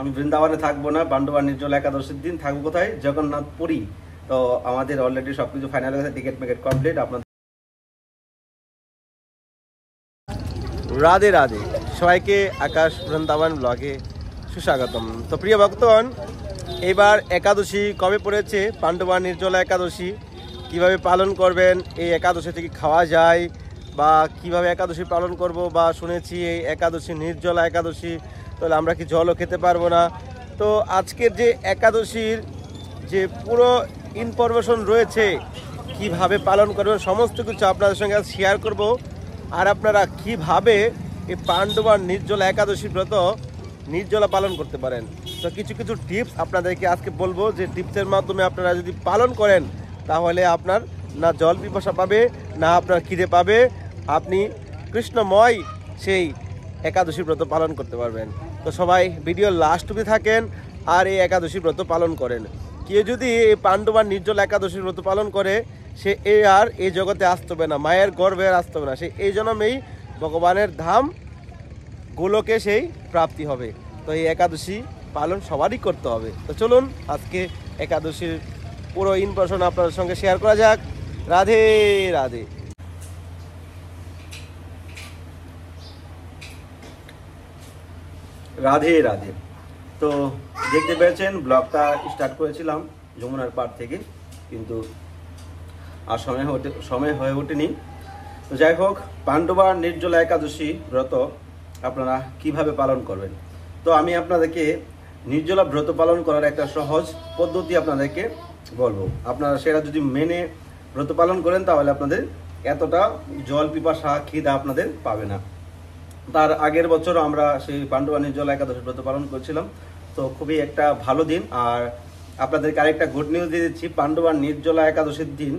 আমি বৃন্দাবনে থাকবো না পাণ্ডবা নির্জল একাদশীর দিন থাকবো কোথায় জগন্নাথ পুরী তো আমাদের অলরেডি সবকিছু ফাইনাল হয়েছে টিকিট মেকেট কমপ্লিট আপনাদের রাধে রাধে সবাইকে আকাশ বৃন্দাবন ব্লগে সুস্বাগতম তো প্রিয় ভক্তগণ এবার একাদশী কবে পড়েছে পাণ্ডবা নির্জলা একাদশী কিভাবে পালন করবেন এই একাদশী থেকে খাওয়া যায় বা কিভাবে একাদশী পালন করব বা শুনেছি এই একাদশী নির্জলা একাদশী তাহলে আমরা কি জলও খেতে পারবো না তো আজকের যে একাদশীর যে পুরো ইনফরমেশন রয়েছে কিভাবে পালন করবে সমস্ত কিছু আপনাদের সঙ্গে শেয়ার করব আর আপনারা কিভাবে এই পাণ্ডবার নির্জলা একাদশী ব্রত নির্জলা পালন করতে পারেন তো কিছু কিছু টিপস আপনাদেরকে আজকে বলবো যে টিপসের মাধ্যমে আপনারা যদি পালন করেন তাহলে আপনার না জল পিপাসা পাবে না আপনার খিদে পাবে আপনি কৃষ্ণময় সেই একাদশী ব্রত পালন করতে পারবেন তো সবাই ভিডিও লাস্ট অব্দি থাকেন আর এই একাদশী ব্রত পালন করেন কেউ যদি এই পাণ্ডবার নির্জল একাদশী ব্রত পালন করে সে এ আর এই জগতে আসতে হবে না মায়ের গর্বে আর আসতে হবে না সে এই জন্মেই ভগবানের ধাম গোলকে সেই প্রাপ্তি হবে তো এই একাদশী পালন সবারই করতে হবে তো চলুন আজকে একাদশীর পুরো ইনফরমেশন আপনাদের সঙ্গে শেয়ার করা যাক রাধে রাধে রাধে রাধে তো দেখতে পেয়েছেন ব্লগটা স্টার্ট করেছিলাম যমুনার পাড় থেকে কিন্তু আর সময় হতে সময় হয়ে ওঠেনি তো যাই হোক পাণ্ডবা নির্জলা একাদশী ব্রত আপনারা কিভাবে পালন করবেন তো আমি আপনাদেরকে নির্জলা ব্রত পালন করার একটা সহজ পদ্ধতি আপনাদেরকে বলবো আপনারা সেটা যদি মেনে ব্রত পালন করেন তাহলে আপনাদের এতটা জল পিপাসা খিদা আপনাদের পাবে না তার আগের বছর আমরা সেই পাণ্ডবাণী জল একাদশ ব্রত পালন করছিলাম তো খুবই একটা ভালো দিন আর আপনাদেরকে আরেকটা গুড নিউজ দিয়ে দিচ্ছি পাণ্ডবান নির্জলা একাদশীর দিন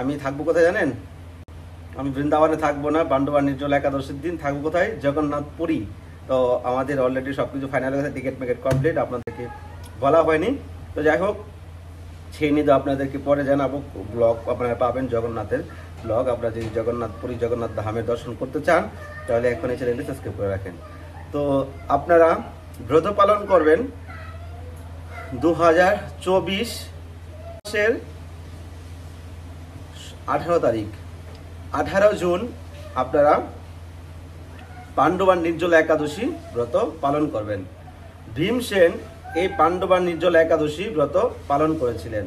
আমি থাকবো কোথায় জানেন আমি বৃন্দাবনে থাকবো না পাণ্ডবান নির্জলা একাদশীর দিন থাকবো কোথায় জগন্নাথ পুরী তো আমাদের অলরেডি সব কিছু ফাইনাল হয়েছে টিকিট মেকেট কমপ্লিট আপনাদেরকে বলা হয়নি তো যাই হোক সেই নিয়ে তো আপনাদেরকে পরে জানাবো ব্লগ আপনারা পাবেন জগন্নাথের ব্লগ আপনারা যদি জগন্নাথ পুরী জগন্নাথ ধামে দর্শন করতে চান তাহলে এখন এই চ্যানেলটি সাবস্ক্রাইব করে রাখেন তো আপনারা ব্রত পালন করবেন দু হাজার চব্বিশের আঠারো তারিখ আঠারো জুন আপনারা পাণ্ডবান নির্জল একাদশী ব্রত পালন করবেন ভীমসেন এই পাণ্ডবান নির্জল একাদশী ব্রত পালন করেছিলেন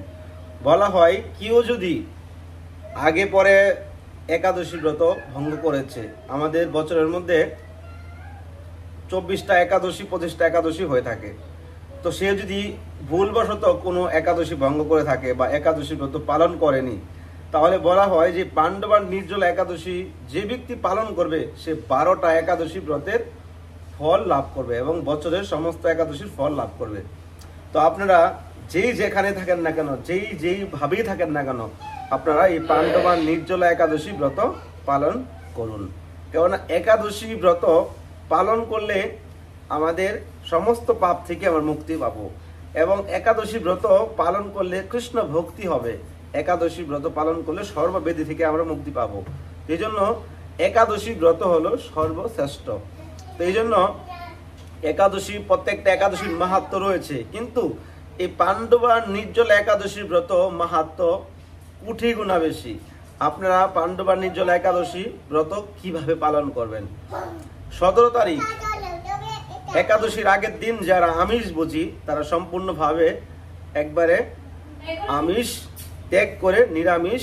বলা হয় কেউ যদি আগে পরে একাদশী ব্রত ভঙ্গ করেছে আমাদের বছরের মধ্যে চব্বিশটা একাদশী পঁচিশটা একাদশী হয়ে থাকে তো সে যদি ভুলবশত কোনো একাদশী ভঙ্গ করে থাকে বা একাদশী ব্রত পালন করেনি তাহলে বলা হয় যে পাণ্ডবান নির্জল একাদশী যে ব্যক্তি পালন করবে সে বারোটা একাদশী ব্রতের ফল লাভ করবে এবং বছরের সমস্ত একাদশীর ফল লাভ করবে তো আপনারা যেই যেখানে থাকেন না কেন যেই যেই ভাবেই থাকেন না কেন আপনারা এই পাণ্ডবান নির্জলা একাদশী ব্রত পালন করুন কেননা একাদশী ব্রত পালন করলে আমাদের সমস্ত পাপ থেকে আমরা মুক্তি পাবো এবং একাদশী ব্রত পালন করলে কৃষ্ণ ভক্তি হবে একাদশী ব্রত পালন করলে সর্ববেদি থেকে আমরা মুক্তি পাবো এই জন্য একাদশী ব্রত হলো সর্বশ্রেষ্ঠ তো এই জন্য একাদশী প্রত্যেকটা একাদশীর মাহাত্ম রয়েছে কিন্তু এই পাণ্ডবার নির্জল একাদশীর ব্রত মাহাত্ম উঠে গুণা বেশি আপনারা পাণ্ডবা নির্জল একাদশী ব্রত কিভাবে পালন করবেন সতেরো তারিখ একাদশীর আগের দিন যারা আমিষ বুঝি তারা সম্পূর্ণভাবে একবারে আমিষ ত্যাগ করে নিরামিষ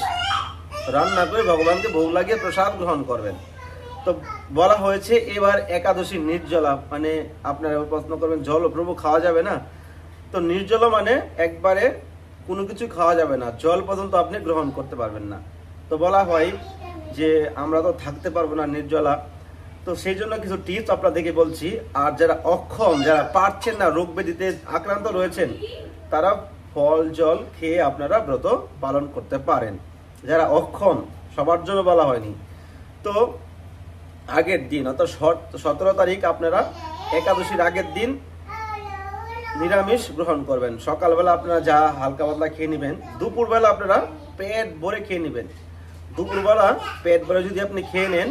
রান্না করে ভগবানকে ভোগ লাগিয়ে প্রসাদ গ্রহণ করবেন তো বলা হয়েছে এবার একাদশী নির্জলা মানে আপনারা প্রশ্ন করবেন জল প্রভু খাওয়া যাবে না তো নির্জলা মানে একবারে কোনো কিছু খাওয়া যাবে না জল পর্যন্ত আপনি গ্রহণ করতে পারবেন না তো বলা হয় যে আমরা তো থাকতে পারবো না নির্জলা তো সেই জন্য কিছু টিপস আপনাদেরকে বলছি আর যারা অক্ষম যারা পারছেন না রোগ ব্যাধিতে আক্রান্ত রয়েছেন তারা ফল জল খেয়ে আপনারা ব্রত পালন করতে পারেন যারা অক্ষম সবার জন্য বলা হয়নি তো আগের দিন অর্থাৎ সতেরো তারিখ আপনারা একাদশীর আগের দিন নিরামিষ গ্রহণ করবেন সকালবেলা আপনারা যা হালকা পাতলা খেয়ে নেবেন দুপুরবেলা আপনারা পেট ভরে খেয়ে নেবেন দুপুরবেলা পেট ভরে যদি আপনি খেয়ে নেন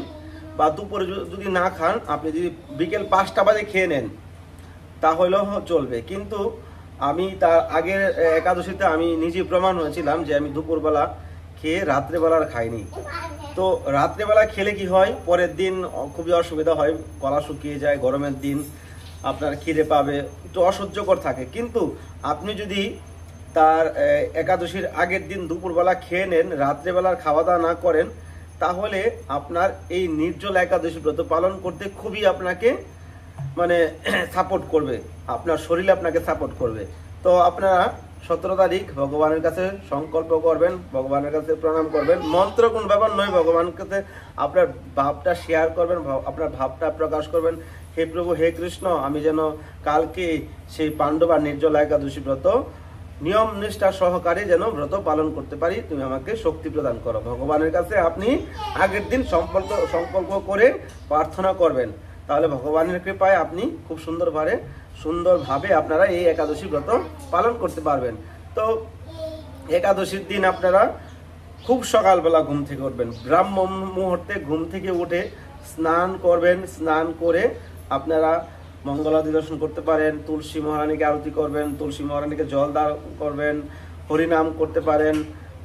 বা দুপুরে যদি না খান আপনি যদি বিকেল পাঁচটা বাজে খেয়ে নেন তাহলেও চলবে কিন্তু আমি তার আগের একাদশীতে আমি নিজে প্রমাণ হয়েছিলাম যে আমি দুপুরবেলা খেয়ে রাত্রেবেলার খাইনি তো রাত্রেবেলা খেলে কি হয় পরের দিন খুবই অসুবিধা হয় কলা শুকিয়ে যায় গরমের দিন আপনার খিদে পাবে একটু অসহ্যকর থাকে কিন্তু আপনি যদি তার একাদশীর আগের দিন দুপুরবেলা খেয়ে নেন রাত্রেবেলার খাওয়া দাওয়া না করেন তাহলে আপনার এই নির্জল একাদশী ব্রত পালন করতে খুবই আপনাকে মানে সাপোর্ট করবে আপনার শরীর আপনাকে সাপোর্ট করবে তো আপনারা সতেরো তারিখ ভগবানের কাছে সংকল্প করবেন ভগবানের কাছে প্রণাম করবেন মন্ত্র কোন ব্যাপার নয় ভগবানের কাছে আপনার ভাবটা শেয়ার করবেন আপনার ভাবটা প্রকাশ করবেন হে প্রভু হে কৃষ্ণ আমি যেন কালকে সেই পাণ্ডবা নির্জল একাদশী ব্রত নিয়ম নিষ্ঠা সহকারে যেন ব্রত পালন করতে পারি তুমি আমাকে শক্তি প্রদান করো ভগবানের কাছে আপনি আগের দিন সম্পর্ক সম্পর্ক করে প্রার্থনা করবেন তাহলে ভগবানের কৃপায় আপনি খুব সুন্দরভাবে সুন্দরভাবে আপনারা এই একাদশী ব্রত পালন করতে পারবেন তো একাদশীর দিন আপনারা খুব সকালবেলা ঘুম থেকে উঠবেন ব্রাহ্ম মুহূর্তে ঘুম থেকে উঠে স্নান করবেন স্নান করে আপনারা মঙ্গলাদি দর্শন করতে পারেন তুলসী মহারানীকে আরতি করবেন তুলসী মহারানীকে জল দান করবেন হরিনাম করতে পারেন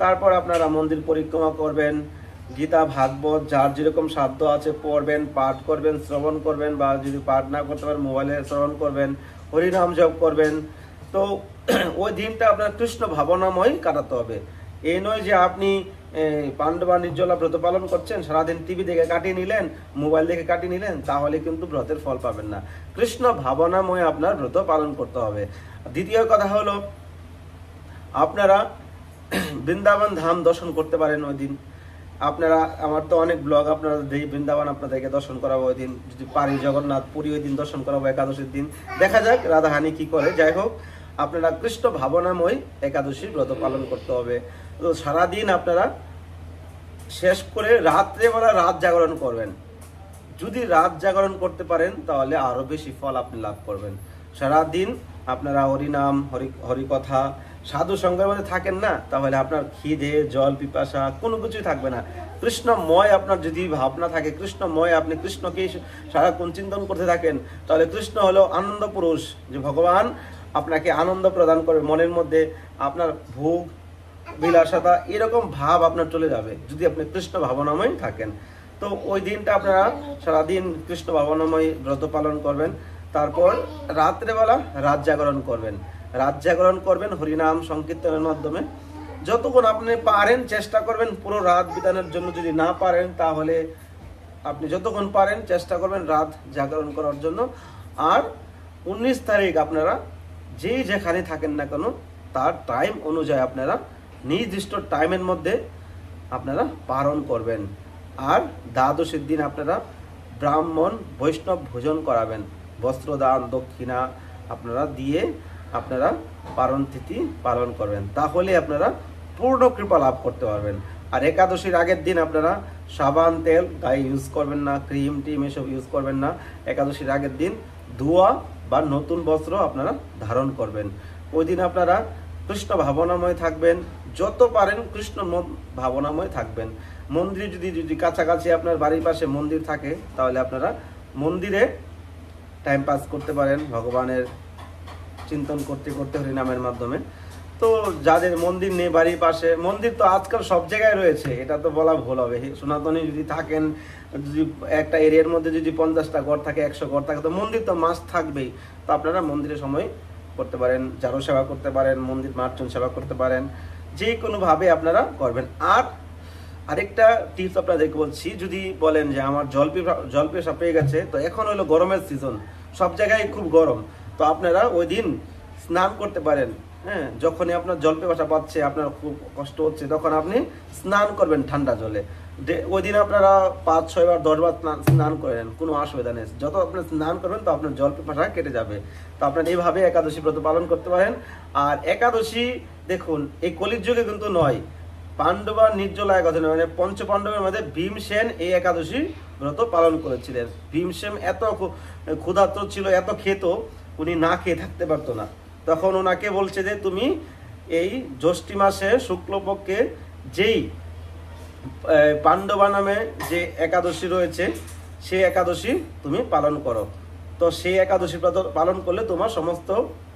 তারপর আপনারা মন্দির পরিক্রমা করবেন গীতা ভাগবত যার যেরকম সাধ্য আছে পড়বেন পাঠ করবেন শ্রবণ করবেন বা যদি পাঠ না করতে পারেন মোবাইলে শ্রবণ করবেন হরিনাম জপ করবেন তো ওই দিনটা আপনার কৃষ্ণ ভাবনাময় কাটাতে হবে এই নয় যে আপনি পাণ্ডবা নির্জলা ব্রত পালন করছেন সারাদিন টিভি দেখে কাটিয়ে নিলেন মোবাইল দেখে কাটিয়ে নিলেন তাহলে কিন্তু ব্রতের ফল পাবেন না কৃষ্ণ ভাবনাময় আপনার ব্রত পালন করতে হবে দ্বিতীয় কথা হলো আপনারা বৃন্দাবন ধাম দর্শন করতে পারেন ওই দিন আপনারা আমার তো অনেক ব্লগ আপনারা দেখি বৃন্দাবন আপনাদেরকে দর্শন করাবো ওই দিন যদি পারি জগন্নাথ পুরী ওই দিন দর্শন করাবো একাদশীর দিন দেখা যাক রাধাহানি কি করে যাই হোক আপনারা কৃষ্ণ ভাবনাময় একাদশীর ব্রত পালন করতে হবে তো সারাদিন আপনারা শেষ করে রাত্রেবেলা রাত জাগরণ করবেন যদি রাত জাগরণ করতে পারেন তাহলে আরও বেশি ফল আপনি লাভ করবেন সারাদিন আপনারা হরিনাম হরি হরিকথা সাধু সঙ্গের মধ্যে থাকেন না তাহলে আপনার খিদে জল পিপাসা কোনো কিছুই থাকবে না কৃষ্ণময় আপনার যদি ভাবনা থাকে কৃষ্ণময় আপনি কৃষ্ণকে সারাক্ষণ চিন্তন করতে থাকেন তাহলে কৃষ্ণ হলো আনন্দ পুরুষ যে ভগবান আপনাকে আনন্দ প্রদান করবে মনের মধ্যে আপনার ভোগ বিলাসতা এরকম ভাব আপনার চলে যাবে যদি আপনি কৃষ্ণ ভাবনাময় থাকেন তো ওই দিনটা আপনারা সারাদিন কৃষ্ণ ভাবনাময় ব্রত পালন করবেন তারপর রাত্রেবেলা রাত জাগরণ করবেন রাত জাগরণ করবেন হরিনাম সংকীর্তনের মাধ্যমে যতক্ষণ আপনি পারেন চেষ্টা করবেন পুরো রাত বিতানের জন্য যদি না পারেন তাহলে আপনি যতক্ষণ পারেন চেষ্টা করবেন রাত জাগরণ করার জন্য আর উনিশ তারিখ আপনারা যেই যেখানে থাকেন না কেন তার টাইম অনুযায়ী আপনারা নির্দিষ্ট টাইমের মধ্যে আপনারা পালন করবেন আর দ্বাদশীর দিন আপনারা ব্রাহ্মণ বৈষ্ণব ভোজন করাবেন বস্ত্রদান দক্ষিণা আপনারা দিয়ে আপনারা পালন তিথি পালন করবেন তাহলে আপনারা পূর্ণ কৃপা লাভ করতে পারবেন আর একাদশীর আগের দিন আপনারা সাবান তেল গায়ে ইউজ করবেন না ক্রিম টিম এসব ইউজ করবেন না একাদশীর আগের দিন ধোয়া বা নতুন বস্ত্র আপনারা ধারণ করবেন ওই দিন আপনারা কৃষ্ণ ভাবনাময় থাকবেন যত পারেন কৃষ্ণ ভাবনাময় থাকবেন মন্দিরে যদি যদি কাছাকাছি আপনার বাড়ির পাশে মন্দির থাকে তাহলে আপনারা মন্দিরে টাইম পাস করতে পারেন ভগবানের চিন্তন করতে করতে হরিনামের মাধ্যমে তো যাদের মন্দির নেই বাড়ির পাশে মন্দির তো আজকাল সব জায়গায় রয়েছে এটা তো বলা ভুল হবে সনাতনী যদি থাকেন যদি একটা এরিয়ার মধ্যে যদি পঞ্চাশটা ঘর থাকে একশো ঘর থাকে তো মন্দির তো মাস থাকবেই তো আপনারা মন্দিরের সময় করতে পারেন জারো সেবা করতে পারেন মন্দির মার্চন সেবা করতে পারেন যে কোনোভাবে আপনারা করবেন আর আরেকটা টিপস আপনাদেরকে বলছি যদি বলেন যে আমার জল জল পেশা পেয়ে গেছে তো এখন হলো গরমের সিজন সব জায়গায় খুব গরম তো আপনারা ওই দিন স্নান করতে পারেন হ্যাঁ যখনই আপনার জল পেপাসা পাচ্ছে আপনার খুব কষ্ট হচ্ছে তখন আপনি স্নান করবেন ঠান্ডা জলে ওই দিন আপনারা পাঁচ ছয় বার দশ বার স্নান করেন কোনো অসুবিধা নেই যত আপনি স্নান করবেন তো আপনার জল পেপাসা কেটে যাবে তো আপনার এইভাবে একাদশী ব্রত পালন করতে পারেন আর একাদশী দেখুন এই কলির যুগে কিন্তু নয় পাণ্ডব আর নির্জলা একাদশী মানে পঞ্চ পাণ্ডবের মধ্যে ভীমসেন এই একাদশী ব্রত পালন করেছিলেন ভীমসেন এত ক্ষুধার্ত ছিল এত খেত উনি না খেয়ে থাকতে পারতো না তখন ওনাকে বলছে যে তুমি এই জ্যৈষ্ঠী মাসে শুক্লপক্ষে যেই পাণ্ডবা নামে যে একাদশী রয়েছে সেই একাদশী তুমি পালন করো তো সেই একাদশী পালন করলে তোমার সমস্ত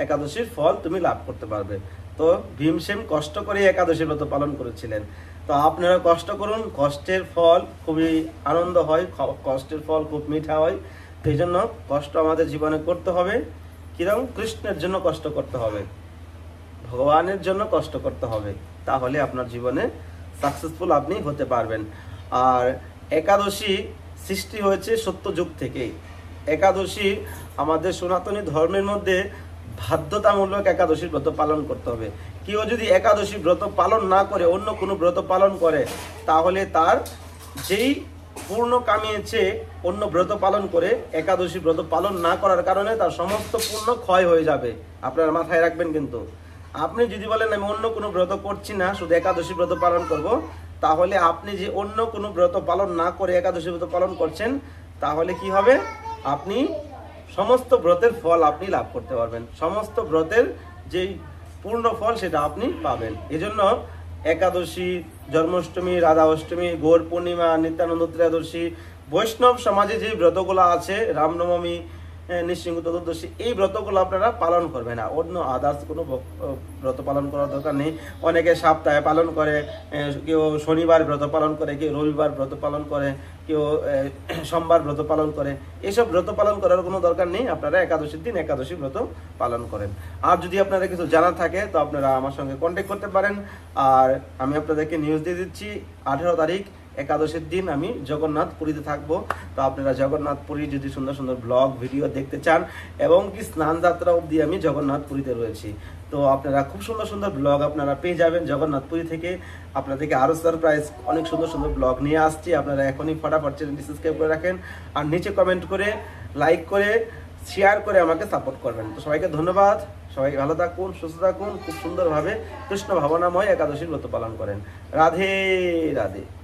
একাদশীর ফল তুমি লাভ করতে পারবে তো ভীমসেম কষ্ট করে একাদশী ব্রত পালন করেছিলেন তো আপনারা কষ্ট করুন কষ্টের ফল খুবই আনন্দ হয় কষ্টের ফল খুব মিঠা হয় তো এই জন্য কষ্ট আমাদের জীবনে করতে হবে কিরম কৃষ্ণের জন্য কষ্ট করতে হবে ভগবানের জন্য কষ্ট করতে হবে তাহলে আপনার জীবনে সাকসেসফুল আপনি হতে পারবেন আর একাদশী সৃষ্টি হয়েছে সত্যযুগ থেকে একাদশী আমাদের সনাতনী ধর্মের মধ্যে বাধ্যতামূলক একাদশীর ব্রত পালন করতে হবে কেউ যদি একাদশী ব্রত পালন না করে অন্য কোনো ব্রত পালন করে তাহলে তার যেই পূর্ণ চেয়ে অন্য ব্রত পালন করে একাদশী ব্রত পালন না করার কারণে তার সমস্ত পূর্ণ ক্ষয় হয়ে যাবে আপনারা মাথায় রাখবেন কিন্তু আপনি যদি বলেন আমি অন্য কোনো ব্রত করছি না শুধু একাদশী ব্রত পালন করব তাহলে আপনি যে অন্য কোনো ব্রত পালন না করে একাদশী ব্রত পালন করছেন তাহলে কি হবে আপনি সমস্ত ব্রতের ফল আপনি লাভ করতে পারবেন সমস্ত ব্রতের যেই পূর্ণ ফল সেটা আপনি পাবেন এজন্য একাদশী জন্মাষ্টমী রাধা অষ্টমী গৌর পূর্ণিমা নিত্যানন্দ ত্রয়োদশী বৈষ্ণব সমাজে যে ব্রতগুলো আছে রামনবমী নিঃসিংহ চতুর্দশী এই ব্রতগুলো আপনারা পালন করবেন না অন্য আদার্স কোনো ব্রত পালন করার দরকার নেই অনেকে সপ্তাহে পালন করে কেউ শনিবার ব্রত পালন করে কেউ রবিবার ব্রত পালন করে কেউ সোমবার ব্রত পালন করে এসব ব্রত পালন করার কোনো দরকার নেই আপনারা একাদশীর দিন একাদশী ব্রত পালন করেন আর যদি আপনাদের কিছু জানা থাকে তো আপনারা আমার সঙ্গে কন্ট্যাক্ট করতে পারেন আর আমি আপনাদেরকে নিউজ দিয়ে দিচ্ছি আঠেরো তারিখ একাদশের দিন আমি জগন্নাথ পুরীতে থাকবো তো আপনারা জগন্নাথ পুরী যদি সুন্দর সুন্দর ব্লগ ভিডিও দেখতে চান এবং কি স্নান যাত্রা অব্দি আমি জগন্নাথ পুরীতে রয়েছি তো আপনারা খুব সুন্দর সুন্দর ব্লগ আপনারা পেয়ে যাবেন জগন্নাথ পুরী থেকে আপনাদেরকে আরও সারপ্রাইজ অনেক সুন্দর সুন্দর ব্লগ নিয়ে আসছি আপনারা এখনই ফটাফট চ্যানেলটি সাবস্ক্রাইব করে রাখেন আর নিচে কমেন্ট করে লাইক করে শেয়ার করে আমাকে সাপোর্ট করবেন তো সবাইকে ধন্যবাদ সবাই ভালো থাকুন সুস্থ থাকুন খুব সুন্দরভাবে কৃষ্ণ ভাবনাময় একাদশীর ব্রত পালন করেন রাধে রাধে